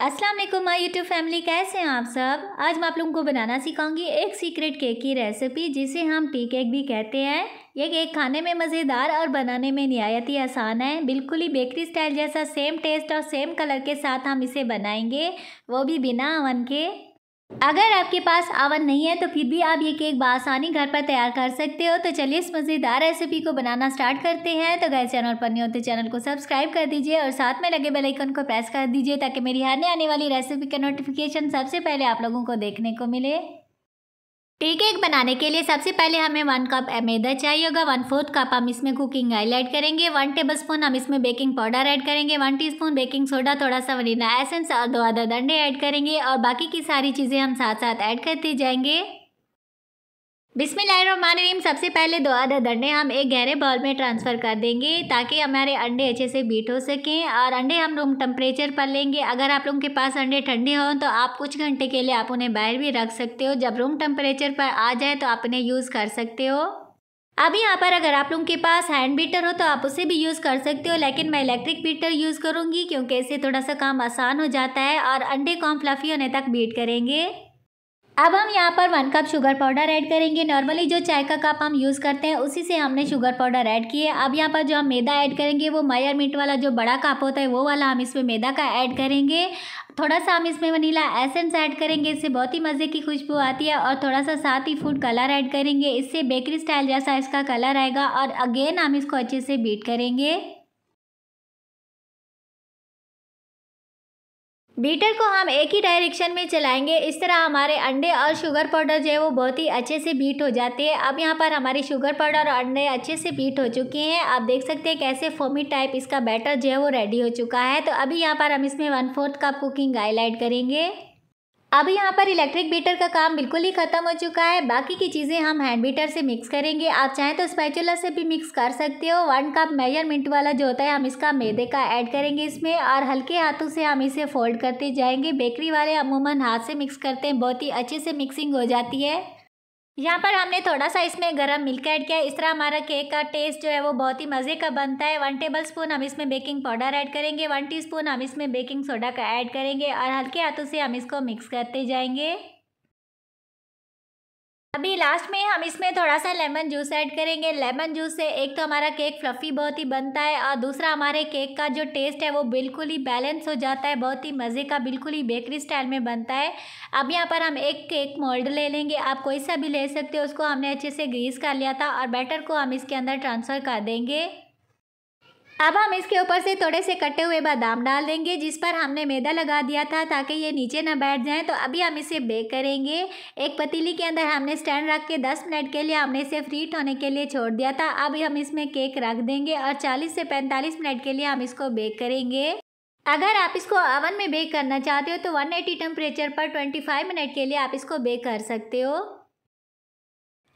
Aslam my YouTube family कैसे हैं आप सब आज मैं आप लोगों को बनाना सिखाऊंगी एक सीक्रेट केक की रेसिपी जिसे हम टी केक भी कहते हैं ये केक खाने में मज़ेदार और बनाने में नहायत ही आसान है बिल्कुल ही बेकरी स्टाइल जैसा सेम टेस्ट और सेम कलर के साथ हम इसे बनाएंगे वो भी बिना अवन के अगर आपके पास आवन नहीं है तो फिर भी आप ये केक बसानी घर पर तैयार कर सकते हो तो चलिए इस मज़ेदार रेसिपी को बनाना स्टार्ट करते हैं तो गैस चैनल पर नहीं होते चैनल को सब्सक्राइब कर दीजिए और साथ में लगे बेल आइकन को प्रेस कर दीजिए ताकि मेरी हारने आने वाली रेसिपी का नोटिफिकेशन सबसे पहले आप लोगों को देखने को मिले टी केक बनाने के लिए सबसे पहले हमें वन कप मैदा चाहिए होगा वन फोर्थ कप हम इसमें कुकिंग ऑयल ऐड करेंगे वन टेबल स्पून हम इसमें बेकिंग पाउडर ऐड करेंगे वन टीस्पून बेकिंग सोडा थोड़ा सा वनीला एसेंस और दो आधा डंडे ऐड करेंगे और बाकी की सारी चीज़ें हम साथ साथ ऐड करते जाएंगे बिस्मिल्लाहिर्रहमानिर्रहीम सबसे पहले दो आधा अंडे हम एक गहरे बॉल में ट्रांसफ़र कर देंगे ताकि हमारे अंडे अच्छे से बीट हो सकें और अंडे हम रूम टेम्परेचर पर लेंगे अगर आप लोगों के पास अंडे ठंडे हों तो आप कुछ घंटे के लिए आप उन्हें बाहर भी रख सकते हो जब रूम टेम्परेचर पर आ जाए तो आप उन्हें यूज़ कर सकते हो अब यहाँ पर अगर आप लोगों के पास हैंड बीटर हो तो आप उसे भी यूज़ कर सकते हो लेकिन मैं इलेक्ट्रिक बीटर यूज़ करूँगी क्योंकि इससे थोड़ा सा काम आसान हो जाता है और अंडे को हम फ्लफ़ी होने तक बीट करेंगे अब हम यहाँ पर one cup sugar powder add करेंगे नॉर्मली जो चाय का कप हम यूज़ करते हैं उसी से हमने शुगर पाउडर ऐड किए अब यहाँ पर जो हम मैदा ऐड करेंगे वो मयर मिट वाला जो बड़ा कप होता है वो वाला हम इसमें मैदा का ऐड करेंगे थोड़ा सा हम इसमें वनीला एसेंस ऐड करेंगे इससे बहुत ही मज़े की खुशबू आती है और थोड़ा सा साथ ही फूड कलर ऐड करेंगे इससे बेकरी स्टाइल जैसा इसका कलर आएगा और अगेन हम इसको अच्छे से बीट करेंगे बीटर को हम एक ही डायरेक्शन में चलाएंगे इस तरह हमारे अंडे और शुगर पाउडर जो है वो बहुत ही अच्छे से बीट हो जाते हैं अब यहाँ पर हमारी शुगर पाउडर और अंडे अच्छे से बीट हो चुके हैं आप देख सकते हैं कैसे फोमी टाइप इसका बैटर जो है वो रेडी हो चुका है तो अभी यहाँ पर हम इसमें वन फोर्थ कप कुकिंग आईलाइट करेंगे अब यहाँ पर इलेक्ट्रिक बीटर का काम बिल्कुल ही ख़त्म हो चुका है बाकी की चीज़ें हम हैंड बीटर से मिक्स करेंगे आप चाहें तो स्पैचुला से भी मिक्स कर सकते हो वन कप मेजरमेंट वाला जो होता है हम इसका मैदे का ऐड करेंगे इसमें और हल्के हाथों से हम इसे फोल्ड करते जाएंगे बेकरी वाले अमूमन हाथ से मिक्स करते हैं बहुत ही अच्छे से मिक्सिंग हो जाती है यहाँ पर हमने थोड़ा सा इसमें गरम मिल्क ऐड किया है इस तरह हमारा केक का टेस्ट जो है वो बहुत ही मज़े का बनता है वन टेबल स्पून हम इसमें बेकिंग पाउडर ऐड करेंगे वन टीस्पून हम इसमें बेकिंग सोडा का ऐड करेंगे और हल्के हाथों से हम इसको मिक्स करते जाएंगे अभी लास्ट में हम इसमें थोड़ा सा लेमन जूस ऐड करेंगे लेमन जूस से एक तो हमारा केक फ्लफ़ी बहुत ही बनता है और दूसरा हमारे केक का जो टेस्ट है वो बिल्कुल ही बैलेंस हो जाता है बहुत ही मज़े का बिल्कुल ही बेकरी स्टाइल में बनता है अब यहाँ पर हम एक केक मोल्ड ले लेंगे आप कोई सा भी ले सकते हो उसको हमने अच्छे से ग्रीस कर लिया था और बैटर को हम इसके अंदर ट्रांसफ़र कर देंगे अब हम इसके ऊपर से थोड़े से कटे हुए बादाम डाल देंगे जिस पर हमने मैदा लगा दिया था ताकि ये नीचे ना बैठ जाए तो अभी हम इसे बेक करेंगे एक पतीली के अंदर हमने स्टैंड रख के 10 मिनट के लिए हमने इसे फ्रीट होने के लिए छोड़ दिया था अब हम इसमें केक रख देंगे और 40 से 45 मिनट के लिए हम इसको बेक करेंगे अगर आप इसको ओवन में बेक करना चाहते हो तो एटी टेम्परेचर पर ट्वेंटी मिनट के लिए आप इसको बेक कर सकते हो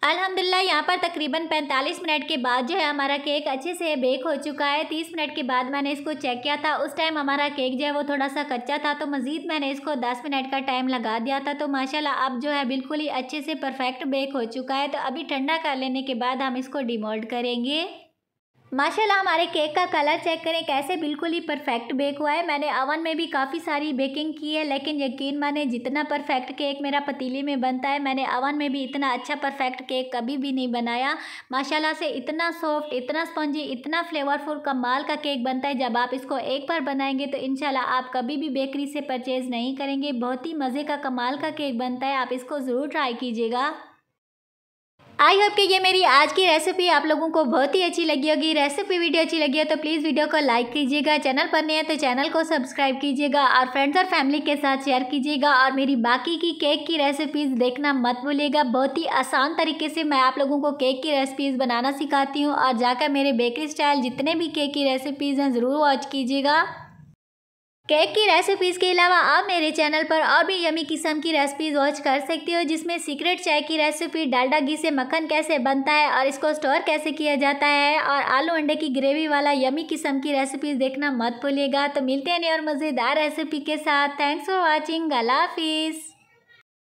अल्हम्दुलिल्लाह यहाँ पर तकरीबन 45 मिनट के बाद जो है हमारा केक अच्छे से बेक हो चुका है 30 मिनट के बाद मैंने इसको चेक किया था उस टाइम हमारा केक जो है वो थोड़ा सा कच्चा था तो मज़ीद मैंने इसको 10 मिनट का टाइम लगा दिया था तो माशाल्लाह अब जो है बिल्कुल ही अच्छे से परफेक्ट बेक हो चुका है तो अभी ठंडा कर लेने के बाद हम इसको डिमोल्ड करेंगे माशाल्लाह हमारे केक का कलर चेक करें कैसे बिल्कुल ही परफेक्ट बेक हुआ है मैंने अवन में भी काफ़ी सारी बेकिंग की है लेकिन यकीन माने जितना परफेक्ट केक मेरा पतीले में बनता है मैंने अवन में भी इतना अच्छा परफेक्ट केक कभी भी नहीं बनाया माशाल्लाह से इतना सॉफ्ट इतना स्पॉन्जी इतना फ्लेवरफुल कमाल का केक बनता है जब आप इसको एक बार बनाएंगे तो इन आप कभी भी बेकरी से परचेज़ नहीं करेंगे बहुत ही मज़े का कमाल का केक बनता है आप इसको ज़रूर ट्राई कीजिएगा आई होप कि ये मेरी आज की रेसिपी आप लोगों को बहुत ही अच्छी लगी होगी रेसिपी वीडियो अच्छी लगी है तो प्लीज़ वीडियो को लाइक कीजिएगा चैनल पर नहीं है तो चैनल को सब्सक्राइब कीजिएगा और फ्रेंड्स और फैमिली के साथ शेयर कीजिएगा और मेरी बाकी की केक की रेसिपीज़ देखना मत भूलिएगा बहुत ही आसान तरीके से मैं आप लोगों को केक की रेसिपीज़ बनाना सिखाती हूँ और जाकर मेरे बेकरी स्टाइल जितने भी केक की रेसिपीज़ हैं ज़रूर वॉच कीजिएगा केक की रेसिपीज़ के अलावा आप मेरे चैनल पर और भी यमी किस्म की रेसिपीज़ वॉच कर सकती हो जिसमें सीक्रेट चाय की रेसिपी डालडा घी से मक्खन कैसे बनता है और इसको स्टोर कैसे किया जाता है और आलू अंडे की ग्रेवी वाला यमी किस्म की रेसिपीज़ देखना मत भूलिएगा तो मिलते हैं और मज़ेदार रेसिपी के साथ थैंक्स फॉर वॉचिंग अला हाफिज़